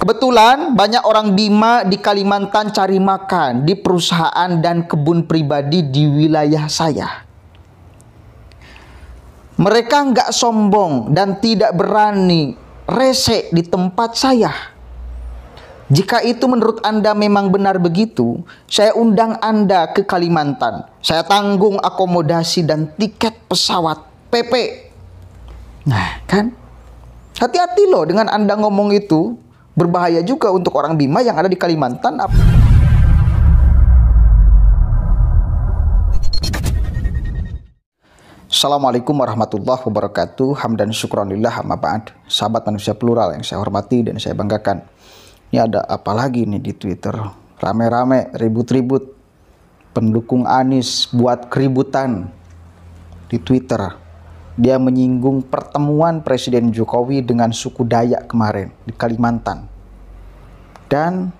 Kebetulan banyak orang Bima di Kalimantan cari makan di perusahaan dan kebun pribadi di wilayah saya. Mereka nggak sombong dan tidak berani rese di tempat saya. Jika itu menurut Anda memang benar begitu, saya undang Anda ke Kalimantan. Saya tanggung akomodasi dan tiket pesawat PP. Nah, kan? Hati-hati loh dengan Anda ngomong itu berbahaya juga untuk orang Bima yang ada di Kalimantan. Assalamualaikum warahmatullahi wabarakatuh. Hamdan syukronillah amma ba'd. Sahabat manusia plural yang saya hormati dan saya banggakan. Ini ada apa lagi nih di Twitter? Rame-rame, ribut-ribut. Pendukung Anis buat keributan di Twitter. Dia menyinggung pertemuan Presiden Jokowi dengan suku Dayak kemarin di Kalimantan. Dan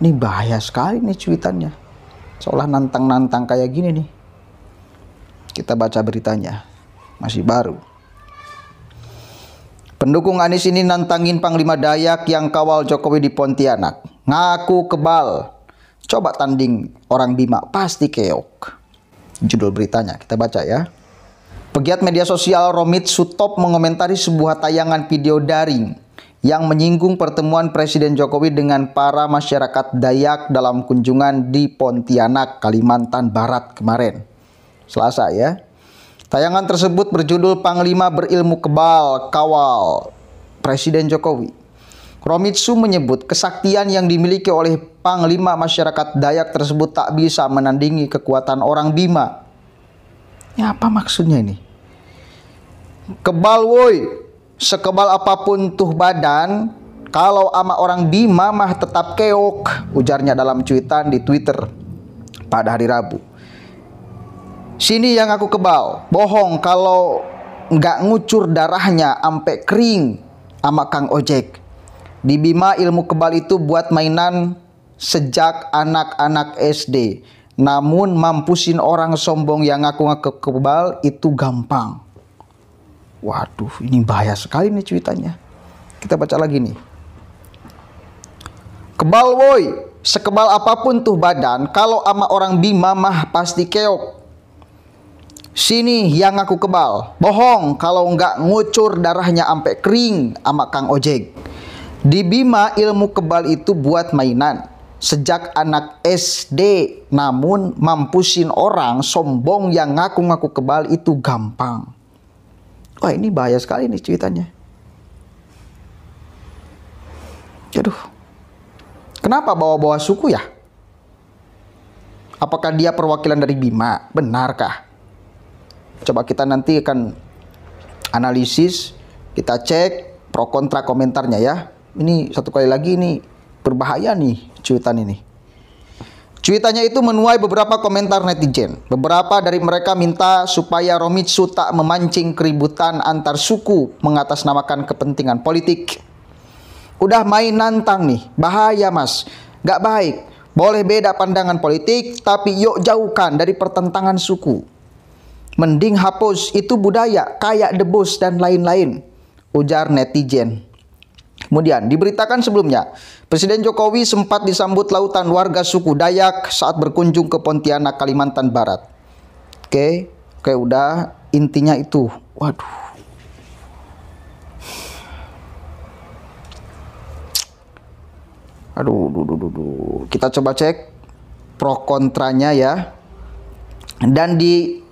ini bahaya sekali nih cuitannya. Seolah nantang-nantang kayak gini nih. Kita baca beritanya. Masih baru. Pendukung Anies ini nantangin Panglima Dayak yang kawal Jokowi di Pontianak. Ngaku kebal. Coba tanding orang Bima, pasti keok. Judul beritanya, kita baca ya. Pegiat media sosial Romit Sutop mengomentari sebuah tayangan video daring yang menyinggung pertemuan Presiden Jokowi dengan para masyarakat Dayak dalam kunjungan di Pontianak, Kalimantan Barat kemarin. Selasa ya. Tayangan tersebut berjudul Panglima Berilmu Kebal Kawal Presiden Jokowi. Romitsu menyebut kesaktian yang dimiliki oleh Panglima masyarakat Dayak tersebut tak bisa menandingi kekuatan orang Bima. Ya apa maksudnya ini? Kebal woi, sekebal apapun tuh badan, kalau ama orang Bima mah tetap keok, ujarnya dalam cuitan di Twitter pada hari Rabu. Sini yang aku kebal, bohong kalau nggak ngucur darahnya ampe kering ama Kang Ojek. Di Bima ilmu kebal itu buat mainan sejak anak-anak SD. Namun mampusin orang sombong yang aku ngaku kebal itu gampang. Waduh, ini bahaya sekali nih ceritanya. Kita baca lagi nih. Kebal woi, sekebal apapun tuh badan, kalau ama orang Bima mah pasti keok. Sini yang aku kebal, bohong kalau nggak ngucur darahnya ampe kering ama Kang Ojek. Di Bima ilmu kebal itu buat mainan, sejak anak SD namun mampusin orang sombong yang ngaku-ngaku kebal itu gampang Wah ini bahaya sekali nih ceritanya Aduh. Kenapa bawa-bawa suku ya? Apakah dia perwakilan dari Bima? Benarkah? Coba kita nanti akan analisis, kita cek pro kontra komentarnya ya. Ini satu kali lagi ini berbahaya nih cuitan ini. Cuitannya itu menuai beberapa komentar netizen. Beberapa dari mereka minta supaya Romitsu tak memancing keributan antar suku mengatasnamakan kepentingan politik. Udah main nantang nih, bahaya mas. Gak baik, boleh beda pandangan politik, tapi yuk jauhkan dari pertentangan suku. Mending hapus itu budaya, kayak debus dan lain-lain. Ujar netizen. Kemudian diberitakan sebelumnya, Presiden Jokowi sempat disambut lautan warga suku Dayak saat berkunjung ke Pontianak, Kalimantan Barat. Oke, oke udah intinya itu. Waduh. Aduh, duh, duh, duh, duh. kita coba cek pro kontranya ya. Dan di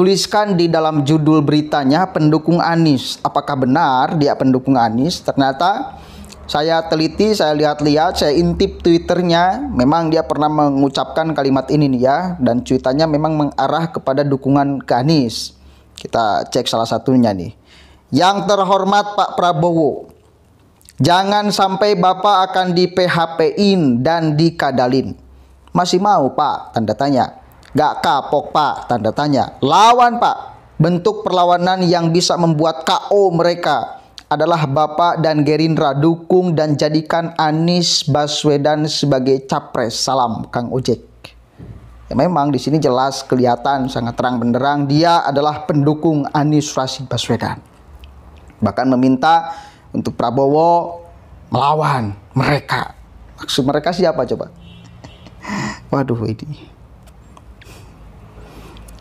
tuliskan di dalam judul beritanya pendukung Anies. Apakah benar dia pendukung Anies? Ternyata saya teliti, saya lihat-lihat, saya intip Twitternya, memang dia pernah mengucapkan kalimat ini nih ya, dan cuitannya memang mengarah kepada dukungan ke Anies. Kita cek salah satunya nih. Yang terhormat Pak Prabowo, jangan sampai Bapak akan di PHP-in dan dikadalin. Masih mau Pak? Tanda tanya. Gak kapok pak, tanda tanya. Lawan pak, bentuk perlawanan yang bisa membuat KO mereka adalah Bapak dan Gerindra dukung dan jadikan Anies Baswedan sebagai capres. Salam Kang Ojek. Ya, memang di sini jelas kelihatan sangat terang benderang dia adalah pendukung Anies Rashid Baswedan. Bahkan meminta untuk Prabowo melawan mereka. Maksud mereka siapa coba? Waduh ini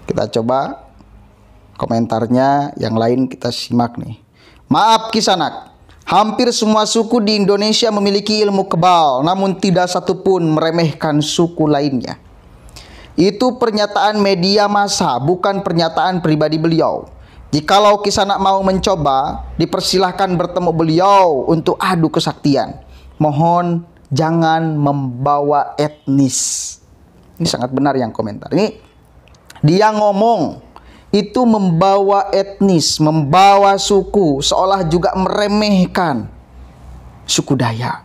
kita coba komentarnya yang lain kita simak nih. Maaf Kisanak, hampir semua suku di Indonesia memiliki ilmu kebal, namun tidak satupun meremehkan suku lainnya. Itu pernyataan media massa, bukan pernyataan pribadi beliau. Jikalau Kisanak mau mencoba, dipersilahkan bertemu beliau untuk adu kesaktian. Mohon jangan membawa etnis. Ini sangat benar yang komentar. Ini dia ngomong itu membawa etnis, membawa suku, seolah juga meremehkan suku Dayak.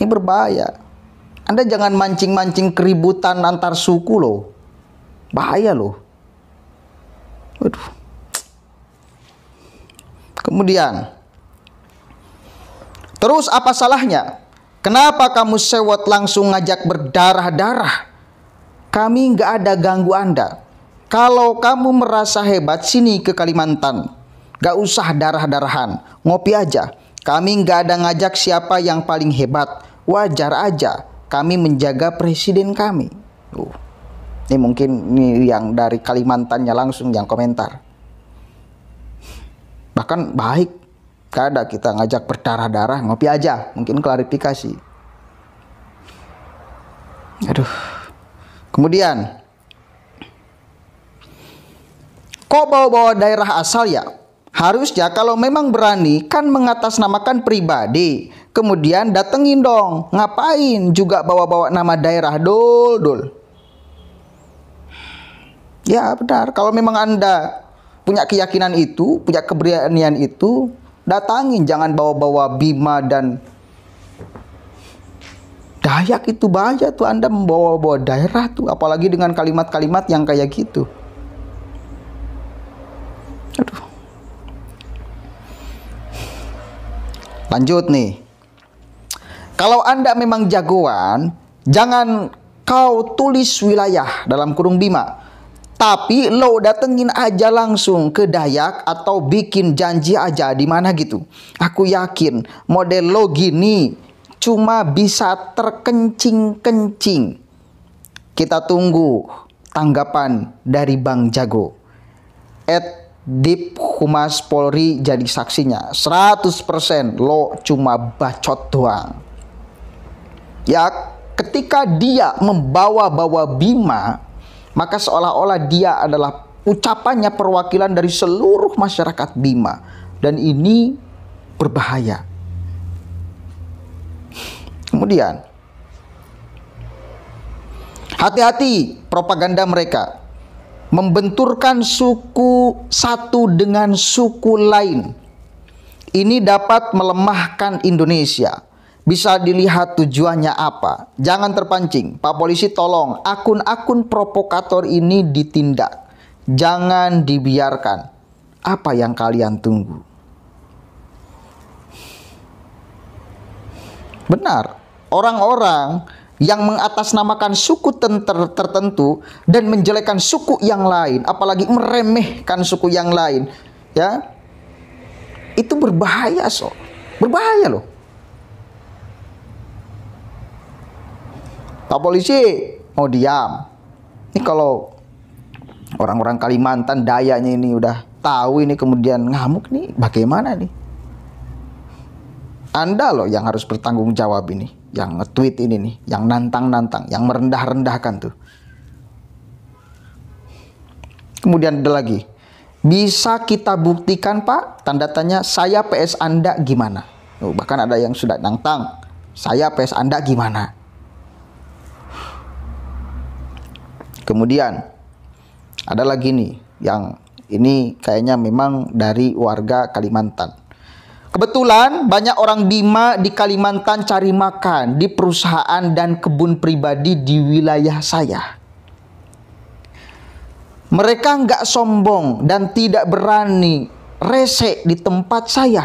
Ini berbahaya. Anda jangan mancing-mancing keributan antar suku loh. Bahaya loh. Waduh. Kemudian, terus apa salahnya? Kenapa kamu sewot langsung ngajak berdarah-darah? Kami nggak ada ganggu Anda. Kalau kamu merasa hebat, sini ke Kalimantan. Gak usah darah-darahan, ngopi aja. Kami nggak ada ngajak siapa yang paling hebat. Wajar aja, kami menjaga presiden kami. Uh, ini mungkin ini yang dari Kalimantannya langsung yang komentar. Bahkan baik, gak ada kita ngajak berdarah-darah, ngopi aja. Mungkin klarifikasi. Aduh. Kemudian kok bawa-bawa daerah asal ya? Harusnya kalau memang berani kan mengatasnamakan pribadi. Kemudian datengin dong. Ngapain juga bawa-bawa nama daerah dul dul. Ya benar, kalau memang Anda punya keyakinan itu, punya keberanian itu, datangin jangan bawa-bawa Bima dan Dayak itu bahaya tuh Anda membawa-bawa daerah tuh apalagi dengan kalimat-kalimat yang kayak gitu. Aduh. Lanjut nih. Kalau Anda memang jagoan, jangan kau tulis wilayah dalam kurung bima. Tapi lo datengin aja langsung ke Dayak atau bikin janji aja di mana gitu. Aku yakin model lo gini cuma bisa terkencing-kencing. Kita tunggu tanggapan dari Bang Jago. At Dip Humas Polri jadi saksinya. 100% lo cuma bacot doang. Ya, ketika dia membawa-bawa Bima, maka seolah-olah dia adalah ucapannya perwakilan dari seluruh masyarakat Bima. Dan ini berbahaya. Kemudian, hati-hati propaganda mereka membenturkan suku satu dengan suku lain. Ini dapat melemahkan Indonesia. Bisa dilihat tujuannya apa. Jangan terpancing. Pak Polisi tolong akun-akun provokator ini ditindak. Jangan dibiarkan. Apa yang kalian tunggu? Benar orang-orang yang mengatasnamakan suku tenter tertentu dan menjelekkan suku yang lain, apalagi meremehkan suku yang lain, ya. Itu berbahaya, so. Berbahaya loh. Pak polisi mau diam. Ini kalau orang-orang Kalimantan dayanya ini udah tahu ini kemudian ngamuk nih, bagaimana nih? Anda loh yang harus bertanggung jawab ini yang nge-tweet ini nih, yang nantang-nantang, yang merendah-rendahkan tuh. Kemudian ada lagi, bisa kita buktikan Pak? Tanda tanya, saya PS Anda gimana? Oh, bahkan ada yang sudah nantang, saya PS Anda gimana? Kemudian ada lagi nih yang ini kayaknya memang dari warga Kalimantan Kebetulan banyak orang Bima di Kalimantan cari makan di perusahaan dan kebun pribadi di wilayah saya. Mereka nggak sombong dan tidak berani resek di tempat saya.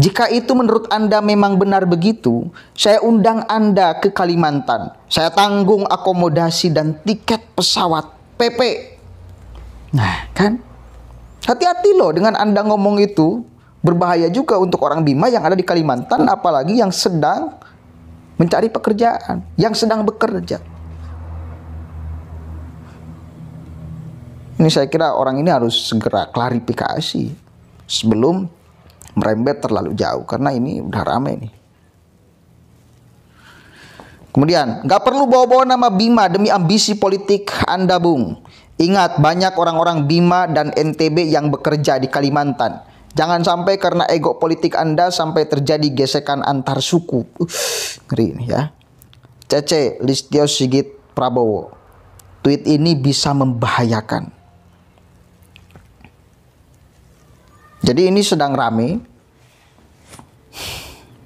Jika itu menurut Anda memang benar begitu, saya undang Anda ke Kalimantan. Saya tanggung akomodasi dan tiket pesawat PP. Nah, kan? Hati-hati loh dengan Anda ngomong itu berbahaya juga untuk orang Bima yang ada di Kalimantan apalagi yang sedang mencari pekerjaan, yang sedang bekerja. Ini saya kira orang ini harus segera klarifikasi sebelum merembet terlalu jauh karena ini udah ramai nih. Kemudian, nggak perlu bawa-bawa nama Bima demi ambisi politik Anda, Bung. Ingat, banyak orang-orang Bima dan NTB yang bekerja di Kalimantan Jangan sampai karena ego politik Anda sampai terjadi gesekan antar suku. Uh, ngeri ini ya. Cece Listio Sigit Prabowo. Tweet ini bisa membahayakan. Jadi ini sedang rame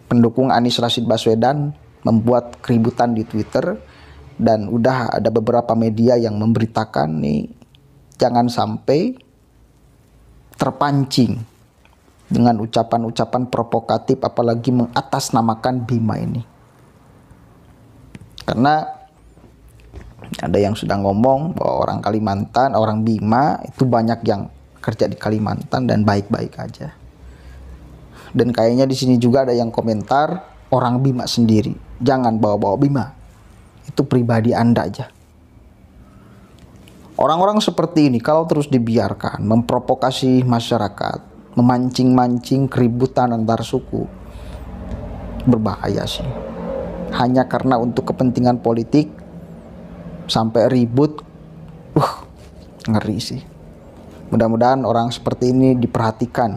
pendukung Anies Rashid Baswedan membuat keributan di Twitter dan udah ada beberapa media yang memberitakan nih jangan sampai terpancing dengan ucapan-ucapan provokatif apalagi mengatasnamakan Bima ini. Karena ada yang sudah ngomong bahwa orang Kalimantan, orang Bima itu banyak yang kerja di Kalimantan dan baik-baik aja. Dan kayaknya di sini juga ada yang komentar orang Bima sendiri. Jangan bawa-bawa Bima. Itu pribadi Anda aja. Orang-orang seperti ini kalau terus dibiarkan memprovokasi masyarakat, memancing-mancing keributan antar suku berbahaya sih hanya karena untuk kepentingan politik sampai ribut uh ngeri sih mudah-mudahan orang seperti ini diperhatikan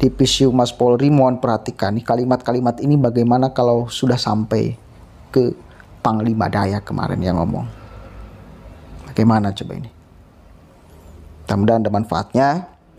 di PCU Mas Polri mohon perhatikan kalimat-kalimat ini bagaimana kalau sudah sampai ke Panglima Daya kemarin yang ngomong bagaimana coba ini mudah-mudahan ada manfaatnya